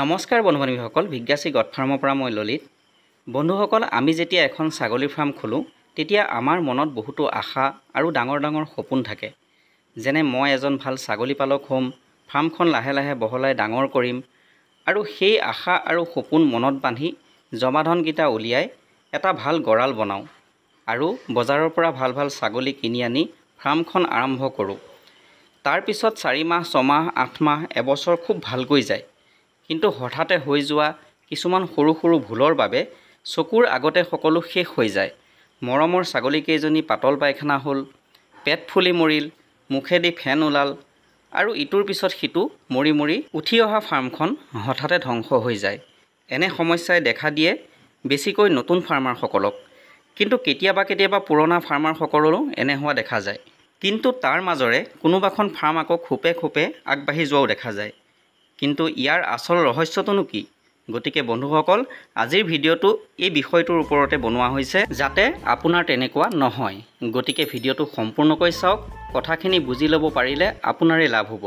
নমস্কাৰ বন্ধু বান্ধৱীসকল ভিজ্ঞাসী গট ফাৰ্মৰ পৰা মই ললিত বন্ধুসকল আমি যেতিয়া এখন ছাগলী ফাৰ্ম খোলোঁ তেতিয়া আমাৰ মনত বহুতো আশা আৰু ডাঙৰ ডাঙৰ সপোন থাকে যেনে মই এজন ভাল ছাগলী পালক হ'ম ফাৰ্মখন লাহে লাহে বহলাই ডাঙৰ কৰিম আৰু সেই আশা আৰু সপোন মনত বান্ধি জমা ধনকেইটা উলিয়াই এটা ভাল গঁৰাল বনাওঁ আৰু বজাৰৰ পৰা ভাল ভাল ছাগলী কিনি আনি ফাৰ্মখন আৰম্ভ কৰোঁ তাৰপিছত চাৰি মাহ ছমাহ আঠ মাহ এবছৰ খুব ভালকৈ যায় কিন্তু হঠাতে হৈ যোৱা কিছুমান সৰু সৰু ভুলৰ বাবে চকুৰ আগতে সকলো শেষ হৈ যায় মৰমৰ ছাগলীকেইজনী পাতল পায়খানা হ'ল পেট ফুলি মৰিল মুখেদি ফেন ওলাল আৰু ইটোৰ পিছত সিটো মৰি মৰি উঠি অহা ফাৰ্মখন হঠাতে ধ্বংস হৈ যায় এনে সমস্যাই দেখা দিয়ে বেছিকৈ নতুন ফাৰ্মাৰসকলক কিন্তু কেতিয়াবা কেতিয়াবা পুৰণা ফাৰ্মাৰসকলৰো এনে হোৱা দেখা যায় কিন্তু তাৰ মাজৰে কোনোবাখন ফাৰ্ম আকৌ খোপে খোপে আগবাঢ়ি যোৱাও দেখা যায় কিন্তু ইয়াৰ আচল ৰহস্যটোনো কি গতিকে বন্ধুসকল আজিৰ ভিডিঅ'টো এই বিষয়টোৰ ওপৰতে বনোৱা হৈছে যাতে আপোনাৰ তেনেকুৱা নহয় গতিকে ভিডিঅ'টো সম্পূৰ্ণকৈ চাওক কথাখিনি বুজি ল'ব পাৰিলে আপোনাৰেই লাভ হ'ব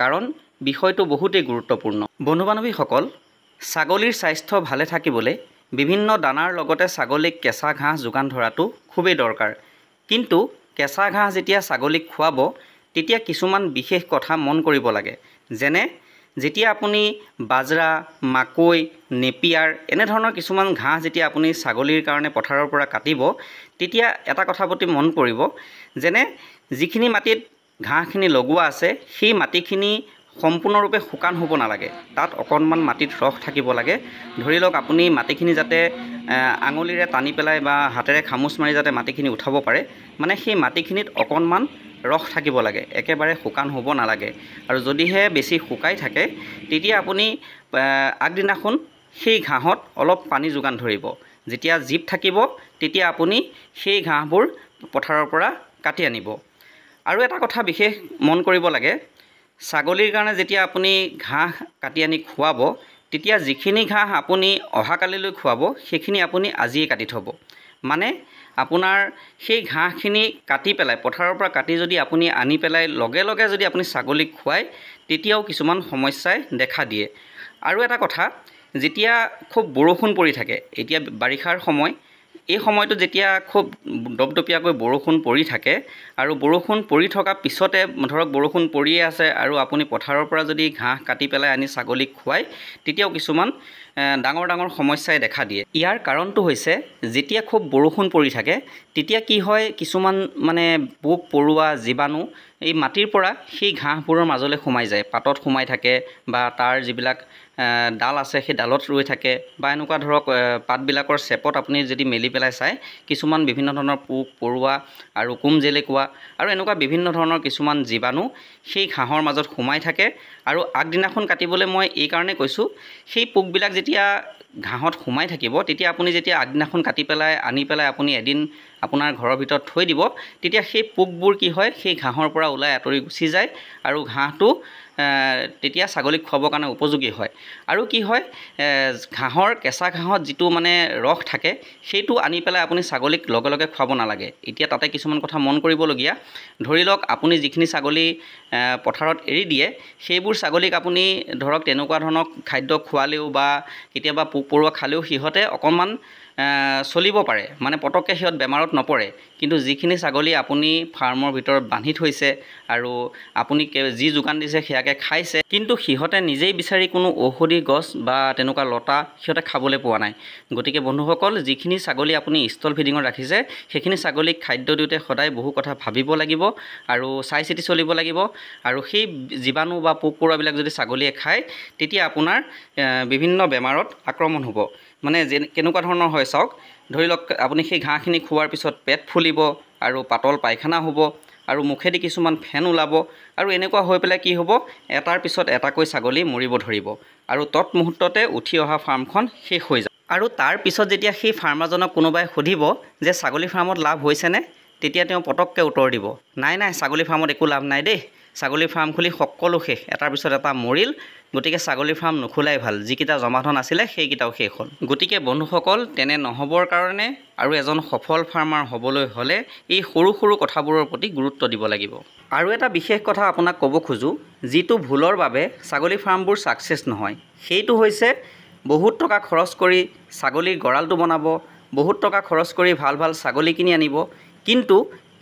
কাৰণ বিষয়টো বহুতেই গুৰুত্বপূৰ্ণ বন্ধু বান্ধৱীসকল ছাগলীৰ স্বাস্থ্য ভালে থাকিবলৈ বিভিন্ন দানাৰ লগতে ছাগলীক কেঁচা ঘাঁহ যোগান ধৰাটো খুবেই দৰকাৰ কিন্তু কেঁচা ঘাঁহ যেতিয়া ছাগলীক খুৱাব তেতিয়া কিছুমান বিশেষ কথা মন কৰিব লাগে যেনে যেতিয়া আপুনি বাজৰা মাকৈ নেপিয়াৰ এনেধৰণৰ কিছুমান ঘাঁহ যেতিয়া আপুনি ছাগলীৰ কাৰণে পথাৰৰ পৰা কাটিব তেতিয়া এটা কথা প্ৰতি মন কৰিব যেনে যিখিনি মাটিত ঘাঁহখিনি লগোৱা আছে সেই মাটিখিনি সম্পূৰ্ণৰূপে শুকান হ'ব নালাগে তাত অকণমান মাটিত ৰস থাকিব লাগে ধৰি লওক আপুনি মাটিখিনি যাতে আঙুলিৰে টানি পেলাই বা হাতেৰে খামোচ মাৰি যাতে মাটিখিনি উঠাব পাৰে মানে সেই মাটিখিনিত অকণমান ৰস থাকিব লাগে একেবাৰে শুকান হ'ব নালাগে আৰু যদিহে বেছি শুকাই থাকে তেতিয়া আপুনি আগদিনাখন সেই ঘাঁহত অলপ পানী যোগান ধৰিব যেতিয়া জীপ থাকিব তেতিয়া আপুনি সেই ঘাঁহবোৰ পথাৰৰ পৰা কাটি আনিব আৰু এটা কথা বিশেষ মন কৰিব লাগে ছাগলীৰ কাৰণে যেতিয়া আপুনি ঘাঁহ কাটি আনি খুৱাব তেতিয়া যিখিনি ঘাঁহ আপুনি অহাকালিলৈ খুৱাব সেইখিনি আপুনি আজিয়ে কাটি থ'ব মানে আপোনাৰ সেই ঘাঁহখিনি কাটি পেলাই পথাৰৰ পৰা কাটি যদি আপুনি আনি পেলাই লগে লগে যদি আপুনি ছাগলীক খুৱায় তেতিয়াও কিছুমান সমস্যাই দেখা দিয়ে আৰু এটা কথা যেতিয়া খুব বৰষুণ পৰি থাকে এতিয়া বাৰিষাৰ সময় এই সময়টো যেতিয়া খুব দপদপীয়াকৈ বৰষুণ পৰি থাকে আৰু বৰষুণ পৰি থকা পিছতে ধৰক বৰষুণ পৰিয়ে আছে আৰু আপুনি পথাৰৰ পৰা যদি ঘাঁহ কাটি পেলাই আনি ছাগলীক খুৱায় তেতিয়াও কিছুমান ডাঙৰ ডাঙৰ সমস্যাই দেখা দিয়ে ইয়াৰ কাৰণটো হৈছে যেতিয়া খুব বৰষুণ পৰি থাকে তেতিয়া কি হয় কিছুমান মানে পোক পৰুৱা জীৱাণু এই মাটিৰ পৰা সেই ঘাঁহবোৰৰ মাজলৈ সোমাই যায় পাতত সোমাই থাকে বা তাৰ যিবিলাক ডাল আছে সেই ডালত ৰৈ থাকে বা এনেকুৱা ধৰক পাতবিলাকৰ চেপত আপুনি যদি মেলি পেলাই চায় কিছুমান বিভিন্ন ধৰণৰ পোক পৰুৱা আৰু কোম জেলেকুৱা আৰু এনেকুৱা বিভিন্ন ধৰণৰ কিছুমান জীৱাণু সেই ঘাঁহৰ মাজত সোমাই থাকে আৰু আগদিনাখন কাটিবলৈ মই এইকাৰণে কৈছোঁ সেই পোকবিলাক যেতিয়া ঘাঁহত সোমাই থাকিব তেতিয়া আপুনি যেতিয়া আগদিনাখন কাটি পেলাই আনি পেলাই আপুনি এদিন আপোনাৰ ঘৰৰ ভিতৰত থৈ দিব তেতিয়া সেই পোকবোৰ কি হয় সেই ঘাঁহৰ পৰা ওলাই আঁতৰি গুচি যায় আৰু ঘাঁহটো তেতিয়া ছাগলীক খোৱাবৰ কাৰণে উপযোগী হয় আৰু কি হয় ঘাঁহৰ কেঁচা ঘাঁহত যিটো মানে ৰস থাকে সেইটো আনি পেলাই আপুনি ছাগলীক লগে লগে খুৱাব নালাগে এতিয়া তাতে কিছুমান কথা মন কৰিবলগীয়া ধৰি লওক আপুনি যিখিনি ছাগলী পথাৰত এৰি দিয়ে সেইবোৰ ছাগলীক আপুনি ধৰক তেনেকুৱা ধৰণৰ খাদ্য খোৱালেও বা কেতিয়াবা পোক পৰুৱা খালেও সিহঁতে অকণমান চলিব পাৰে মানে পটককৈ সিহঁত বেমাৰত নপৰে কিন্তু যিখিনি ছাগলী আপুনি ফাৰ্মৰ ভিতৰত বান্ধি থৈছে আৰু আপুনি যি যোগান দিছে সেয়াকে খাইছে কিন্তু সিহঁতে নিজেই বিচাৰি কোনো ঔষধি গছ বা তেনেকুৱা লতা সিহঁতে খাবলৈ পোৱা নাই গতিকে বন্ধুসকল যিখিনি ছাগলী আপুনি ষ্টল ফিডিঙত ৰাখিছে সেইখিনি ছাগলীক খাদ্য দিওঁতে সদায় বহু কথা ভাবিব লাগিব আৰু চাই চিতি চলিব লাগিব আৰু সেই জীৱাণু বা পোক পৰুৱাবিলাক যদি ছাগলীয়ে খায় তেতিয়া আপোনাৰ বিভিন্ন বেমাৰত আক্ৰমণ হ'ব মানে যে কেনেকুৱা ধৰণৰ হয় চাওক ধৰি লওক আপুনি সেই ঘাঁহখিনি খোৱাৰ পিছত পেট ফুলিব আৰু পাতল পায়খানা হ'ব আৰু মুখেদি কিছুমান ফেন ওলাব আৰু এনেকুৱা হৈ পেলাই কি হ'ব এটাৰ পিছত এটাকৈ ছাগলী মৰিব ধৰিব আৰু তৎমুহূৰ্ততে উঠি অহা ফাৰ্মখন শেষ হৈ যাব আৰু তাৰপিছত যেতিয়া সেই ফাৰ্মাৰজনক কোনোবাই সুধিব যে ছাগলী ফাৰ্মত লাভ হৈছেনে তেতিয়া তেওঁ পটককৈ উত্তৰ দিব নাই নাই ছাগলী ফাৰ্মত একো লাভ নাই দেই ছাগলী ফাৰ্ম খুলি সকলো শেষ এটাৰ পিছত এটা মৰিল গতিকে ছাগলী ফাৰ্ম নোখোলাই ভাল যিকেইটা জমা ধন আছিলে সেইকেইটাও শেষ হ'ল গতিকে বন্ধুসকল তেনে নহ'বৰ কাৰণে আৰু এজন সফল ফাৰ্মাৰ হ'বলৈ হ'লে এই সৰু সৰু কথাবোৰৰ প্ৰতি গুৰুত্ব দিব লাগিব আৰু এটা বিশেষ কথা আপোনাক ক'ব খোজোঁ যিটো ভুলৰ বাবে ছাগলী ফাৰ্মবোৰ ছাকচেছ নহয় সেইটো হৈছে বহুত টকা খৰচ কৰি ছাগলীৰ গঁৰালটো বনাব বহুত টকা খৰচ কৰি ভাল ভাল ছাগলী কিনি আনিব কিন্তু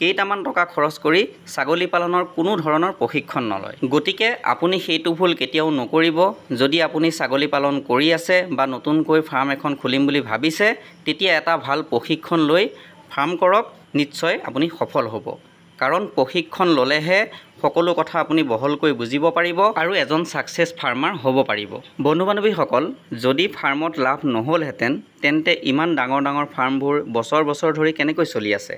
কেইটামান টকা খৰচ কৰি ছাগলী পালনৰ কোনো ধৰণৰ প্ৰশিক্ষণ নলয় গতিকে আপুনি সেইটো ভুল কেতিয়াও নকৰিব যদি আপুনি ছাগলী পালন কৰি আছে বা নতুনকৈ ফাৰ্ম এখন খুলিম বুলি ভাবিছে তেতিয়া এটা ভাল প্ৰশিক্ষণ লৈ ফাৰ্ম কৰক নিশ্চয় আপুনি সফল হ'ব কাৰণ প্ৰশিক্ষণ ল'লেহে সকলো কথা আপুনি বহলকৈ বুজিব পাৰিব আৰু এজন ছাকচেছ ফাৰ্মাৰ হ'ব পাৰিব বন্ধু বান্ধৱীসকল যদি ফাৰ্মত লাভ নহ'লহেঁতেন তেন্তে ইমান ডাঙৰ ডাঙৰ ফাৰ্মবোৰ বছৰ বছৰ ধৰি কেনেকৈ চলি আছে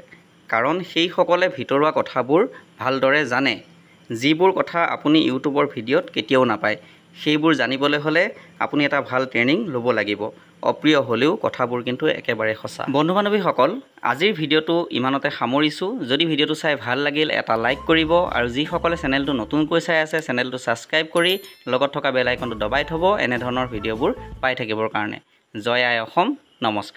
কাৰণ সেইসকলে ভিতৰুৱা কথাবোৰ ভালদৰে জানে যিবোৰ কথা আপুনি ইউটিউবৰ ভিডিঅ'ত কেতিয়াও নাপায় সেইবোৰ জানিবলৈ হ'লে আপুনি এটা ভাল ট্ৰেইনিং ল'ব লাগিব অপ্ৰিয় হ'লেও কথাবোৰ কিন্তু একেবাৰে সঁচা বন্ধু বান্ধৱীসকল আজিৰ ভিডিঅ'টো ইমানতে সামৰিছোঁ যদি ভিডিঅ'টো চাই ভাল লাগিল এটা লাইক কৰিব আৰু যিসকলে চেনেলটো নতুনকৈ চাই আছে চেনেলটো ছাবস্ক্ৰাইব কৰি লগত থকা বেল দবাই থ'ব এনেধৰণৰ ভিডিঅ'বোৰ পাই থাকিবৰ কাৰণে জয় আই অসম নমস্কাৰ